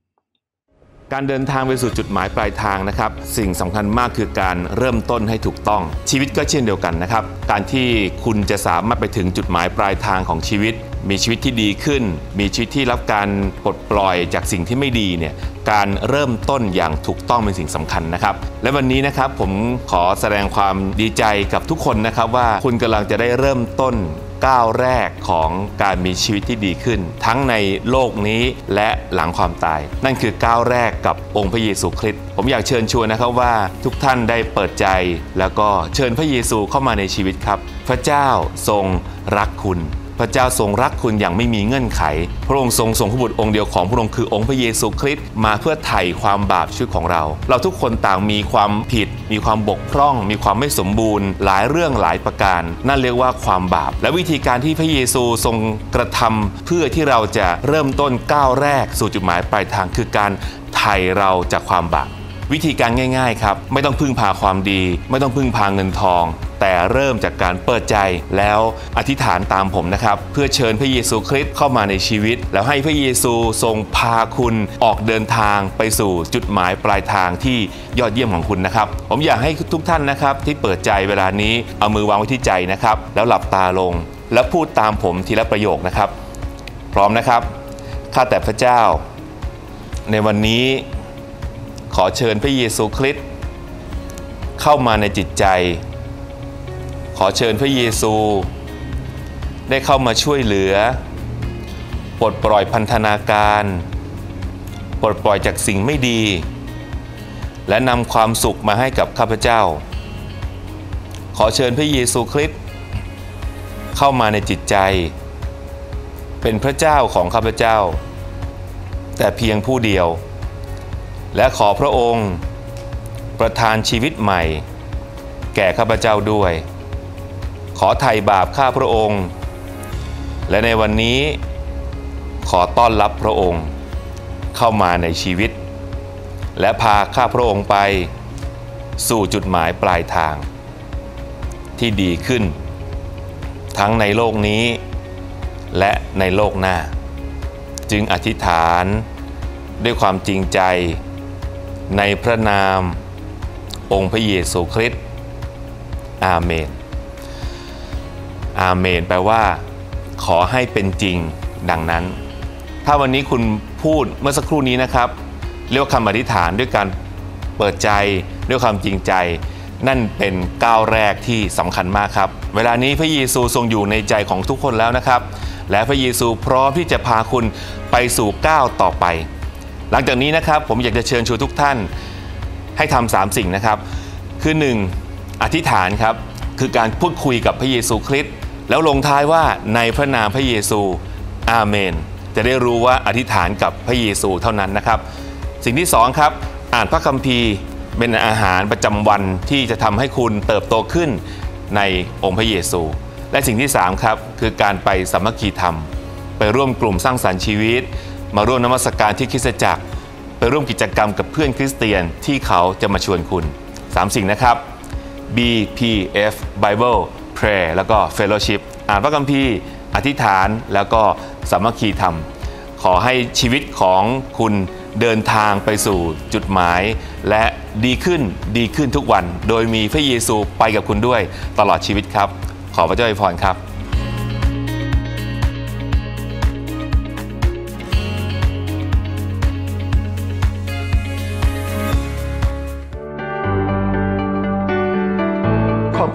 การเดินทางไปสู่จุดหมายปลายทางนะครับ สิ่งสำคัญมากคือการเริ่มต้นให้ถูกต้อง ชีวิตก็เช่นเดียวกันนะครับ การที่คุณจะสามารถไปถึงจุดหมายปลายทางของชีวิต มีชีวิตที่ดีขึ้น มีชีวิตที่รับการปลดปล่อยจากสิ่งที่ไม่ดีเนี่ยการเริ่มต้นอย่างถูกต้องเป็นสิ่งสำคัญนะครับ และวันนี้นะครับผมขอแสดงความดีใจกับทุกคนนะครับว่าคุณกำลังจะได้เริ่มต้นก้าวแรกของการมีชีวิตที่ดีขึ้น ทั้งในโลกนี้และหลังความตาย นั่นคือก้าวแรกกับองค์พระเยซูคริสต์ผมอยากเชิญชวนนะครับว่า ทุกท่านได้เปิดใจ แล้วก็เชิญพระเยซูเข้ามาในชีวิตครับ พระเจ้าทรงรักคุณพระเจ้าทรงรักคุณอย่างไม่มีเงื่อนไข พระองค์ทรงส่งพระบุตรองค์เดียวของพระองค์คือองค์พระเยซูคริสต์มาเพื่อไถ่ความบาปชีวิตของเรา เราทุกคนต่างมีความผิด มีความบกพร่อง มีความไม่สมบูรณ์ หลายเรื่องหลายประการนั่นเรียกว่าความบาป และวิธีการที่พระเยซูทรงกระทำเพื่อที่เราจะเริ่มต้นก้าวแรก สู่จุดหมายปลายทางคือการไถ่เราจากความบาป วิธีการง่าย ๆครับ ไม่ต้องพึ่งพาความดี ไม่ต้องพึ่งพาเงินทองแต่เริ่มจากการเปิดใจแล้วอธิษฐานตามผมนะครับ เพื่อเชิญพระเยซูคริสต์เข้ามาในชีวิต แล้วให้พระเยซูทรงพาคุณออกเดินทางไปสู่จุดหมายปลายทางที่ยอดเยี่ยมของคุณนะครับ ผมอยากให้ทุกท่านนะครับที่เปิดใจเวลานี้เอามือวางไว้ที่ใจนะครับ แล้วหลับตาลงแล้วพูดตามผมทีละประโยคนะครับ พร้อมนะครับข้าแต่พระเจ้า ในวันนี้ขอเชิญพระเยซูคริสต์เข้ามาในจิตใจขอเชิญพระเยซู ได้เข้ามาช่วยเหลือปลดปล่อยพันธนาการ ปลดปล่อยจากสิ่งไม่ดี และนำความสุขมาให้กับข้าพเจ้า ขอเชิญพระเยซูคริสต์เข้ามาในจิตใจ เป็นพระเจ้าของข้าพเจ้า แต่เพียงผู้เดียว และขอพระองค์ ประทานชีวิตใหม่ แก่ข้าพเจ้าด้วยขอไถ่บาปข้าพระองค์ และในวันนี้ขอต้อนรับพระองค์เข้ามาในชีวิต และพาข้าพระองค์ไปสู่จุดหมายปลายทางที่ดีขึ้น ทั้งในโลกนี้และในโลกหน้า จึงอธิษฐานด้วยความจริงใจในพระนามองค์พระเยซูคริสต์อาเมนอาเมนแปลว่าขอให้เป็นจริงดังนั้น ถ้าวันนี้คุณพูดเมื่อสักครู่นี้นะครับเรียกว่าคำอธิษฐานด้วยการเปิดใจด้วยความจริงใจ นั่นเป็นก้าวแรกที่สำคัญมากครับ เวลานี้พระเยซูทรงอยู่ในใจของทุกคนแล้วนะครับ และพระเยซูพร้อมที่จะพาคุณไปสู่ก้าวต่อไป หลังจากนี้นะครับ ผมอยากจะเชิญชวนทุกท่านให้ทำสามสิ่งนะครับคือ 1. อธิษฐานครับคือการพูดคุยกับพระเยซูคริสต์แล้วลงท้ายว่าในพระนามพระเยซู อาเมน จะได้รู้ว่าอธิษฐานกับพระเยซูเท่านั้นนะครับ สิ่งที่2ครับ อ่านพระคัมภีร์เป็นอาหารประจำวันที่จะทำให้คุณเติบโตขึ้นในองค์พระเยซู และสิ่งที่ 3ครับคือการไปสมัคคีธรรม ไปร่วมกลุ่มสร้างสารรค์ชีวิต มาร่วมนมัสกการที่คริสตจักร ไปร่วมกิจกรรมกับเพื่อนคริสเตียนที่เขาจะมาชวนคุณ3สิ่งนะครับ BPF Bible pray แล้วก็ fellowship อ่านพระคัมภีร์อธิษฐานแล้วก็สามัคคีธรรม ขอให้ชีวิตของคุณเดินทางไปสู่จุดหมาย และดีขึ้นดีขึ้นทุกวัน โดยมีพระเยซูไปกับคุณด้วยตลอดชีวิตครับ ขอพระเจ้าอวยพรครับ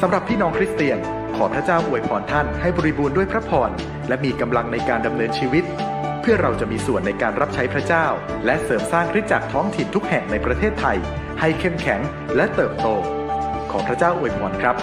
สำหรับพี่น้องคริสเตียน ขอพระเจ้าอวยพรท่านให้บริบูรณ์ด้วยพระพรและมีกำลังในการดำเนินชีวิต เพื่อเราจะมีส่วนในการรับใช้พระเจ้า และเสริมสร้างริจักท้องถิ่นทุกแห่งในประเทศไทย ให้เข้มแข็งและเติบโต ขอพระเจ้าอวยพรครับ